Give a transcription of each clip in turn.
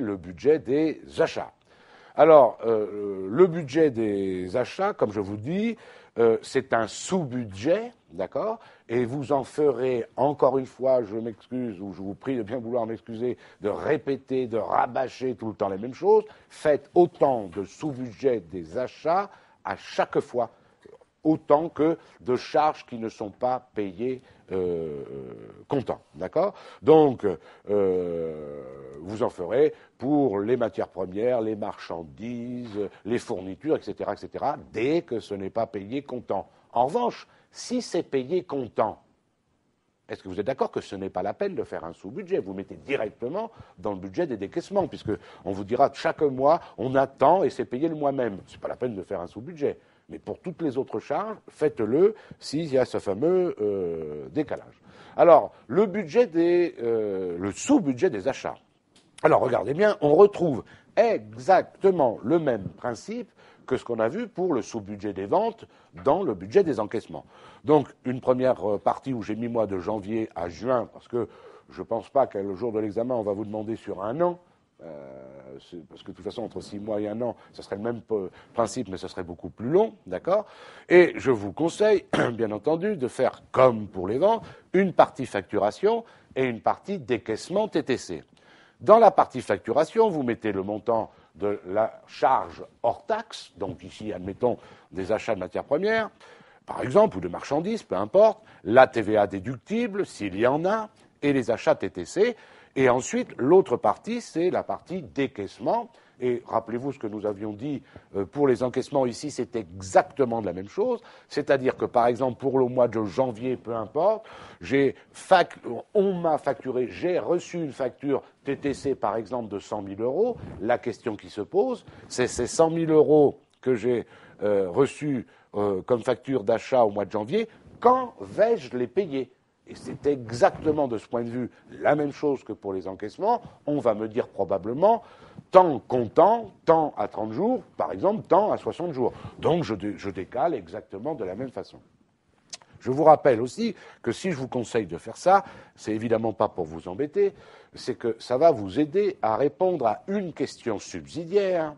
le budget des achats. Alors, euh, le budget des achats, comme je vous dis, euh, c'est un sous-budget, d'accord Et vous en ferez, encore une fois, je m'excuse, ou je vous prie de bien vouloir m'excuser, de répéter, de rabâcher tout le temps les mêmes choses. Faites autant de sous-budgets des achats à chaque fois autant que de charges qui ne sont pas payées euh, euh, comptant. D'accord Donc, euh, vous en ferez pour les matières premières, les marchandises, les fournitures, etc., etc., dès que ce n'est pas payé comptant. En revanche, si c'est payé comptant, est-ce que vous êtes d'accord que ce n'est pas la peine de faire un sous-budget Vous mettez directement dans le budget des décaissements, puisque on vous dira chaque mois, on attend et c'est payé le mois même. Ce n'est pas la peine de faire un sous-budget. Mais pour toutes les autres charges, faites-le s'il y a ce fameux euh, décalage. Alors, le budget des, euh, le sous-budget des achats. Alors, regardez bien, on retrouve exactement le même principe que ce qu'on a vu pour le sous-budget des ventes dans le budget des encaissements. Donc, une première euh, partie où j'ai mis moi de janvier à juin, parce que je ne pense pas qu'à le jour de l'examen, on va vous demander sur un an. Euh, parce que de toute façon, entre six mois et un an, ce serait le même euh, principe, mais ce serait beaucoup plus long, d'accord Et je vous conseille, bien entendu, de faire, comme pour les ventes, une partie facturation et une partie décaissement TTC. Dans la partie facturation, vous mettez le montant de la charge hors taxe, donc ici, admettons, des achats de matières premières, par exemple, ou de marchandises, peu importe, la TVA déductible, s'il y en a, et les achats TTC. Et ensuite, l'autre partie, c'est la partie décaissement. Et rappelez-vous ce que nous avions dit euh, pour les encaissements ici, c'est exactement la même chose. C'est-à-dire que, par exemple, pour le mois de janvier, peu importe, on m'a facturé, j'ai reçu une facture TTC, par exemple, de 100 000 euros. La question qui se pose, c'est ces 100 000 euros que j'ai euh, reçus euh, comme facture d'achat au mois de janvier, quand vais-je les payer et c'est exactement de ce point de vue la même chose que pour les encaissements, on va me dire probablement tant comptant, tant à 30 jours, par exemple, tant à 60 jours. Donc je, décale exactement de la même façon. Je vous rappelle aussi que si je vous conseille de faire ça, c'est évidemment pas pour vous embêter, c'est que ça va vous aider à répondre à une question subsidiaire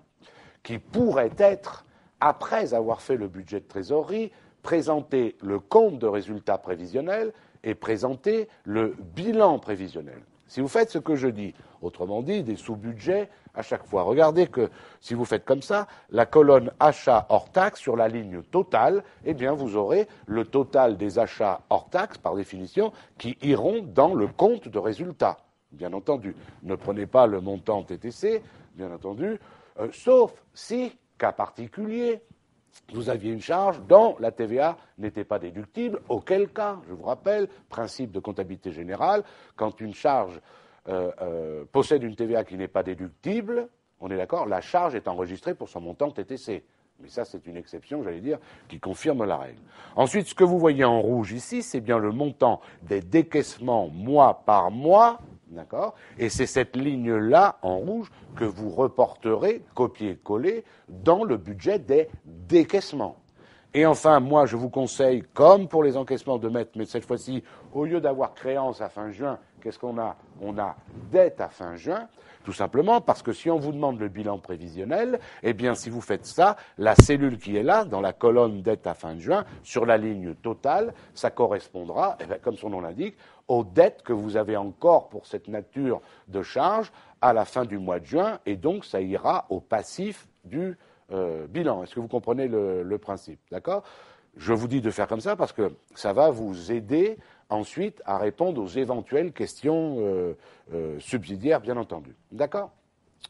qui pourrait être, après avoir fait le budget de trésorerie, présenter le compte de résultat prévisionnel et présenter le bilan prévisionnel. Si vous faites ce que je dis, autrement dit, des sous-budgets à chaque fois. Regardez que si vous faites comme ça, la colonne achats hors taxe sur la ligne totale, eh bien vous aurez le total des achats hors taxe, par définition, qui iront dans le compte de résultat. Bien entendu, ne prenez pas le montant TTC, bien entendu, euh, sauf si, cas particulier, vous aviez une charge dont la TVA n'était pas déductible, auquel cas, je vous rappelle, principe de comptabilité générale, quand une charge euh, euh, possède une TVA qui n'est pas déductible, on est d'accord, la charge est enregistrée pour son montant TTC. Mais ça, c'est une exception, j'allais dire, qui confirme la règle. Ensuite, ce que vous voyez en rouge ici, c'est bien le montant des décaissements mois par mois, d'accord Et c'est cette ligne-là, en rouge, que vous reporterez, copier-coller, dans le budget des décaissement. Et enfin, moi, je vous conseille, comme pour les encaissements, de mettre, mais cette fois-ci, au lieu d'avoir créance à fin juin, qu'est-ce qu'on a On a dette à fin juin, tout simplement parce que si on vous demande le bilan prévisionnel, eh bien, si vous faites ça, la cellule qui est là, dans la colonne dette à fin juin, sur la ligne totale, ça correspondra, eh comme son nom l'indique, aux dettes que vous avez encore pour cette nature de charge à la fin du mois de juin, et donc ça ira au passif du euh, bilan. Est-ce que vous comprenez le, principe D'accord Je vous dis de faire comme ça parce que ça va vous aider ensuite à répondre aux éventuelles questions euh, euh, subsidiaires, bien entendu. D'accord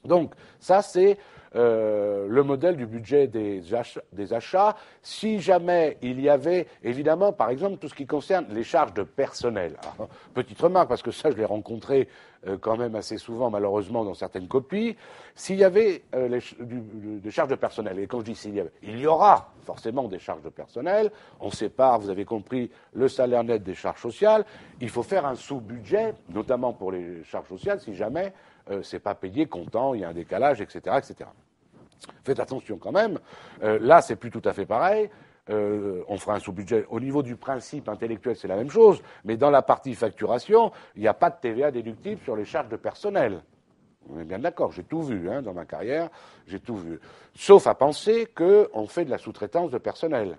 Donc, ça, c'est euh, le modèle du budget des, achats, si jamais il y avait, évidemment, par exemple, tout ce qui concerne les charges de personnel. Ah, petite remarque, parce que ça, je l'ai rencontré euh, quand même assez souvent, malheureusement, dans certaines copies, s'il y avait euh, des charges de personnel, et quand je dis s'il y avait, il y aura forcément des charges de personnel, on sépare, vous avez compris, le salaire net des charges sociales, il faut faire un sous-budget, notamment pour les charges sociales, si jamais ce c'est pas payé, comptant, il y a un décalage, etc., etc. Faites attention quand même, euh, là c'est plus tout à fait pareil. Euh, on fera un sous-budget. Au niveau du principe intellectuel, c'est la même chose, mais dans la partie facturation, il n'y a pas de TVA déductible sur les charges de personnel. On est bien d'accord, j'ai tout vu hein, dans ma carrière, j'ai tout vu. Sauf à penser qu'on fait de la sous-traitance de personnel.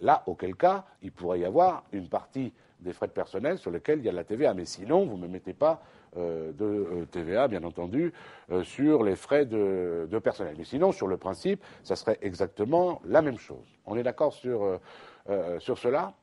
Là, auquel cas, il pourrait y avoir une partie des frais de personnel sur lesquels il y a de la TVA. Mais sinon, vous ne me mettez pas euh, de euh, TVA, bien entendu, euh, sur les frais de, personnel. Mais sinon, sur le principe, ça serait exactement la même chose. On est d'accord sur cela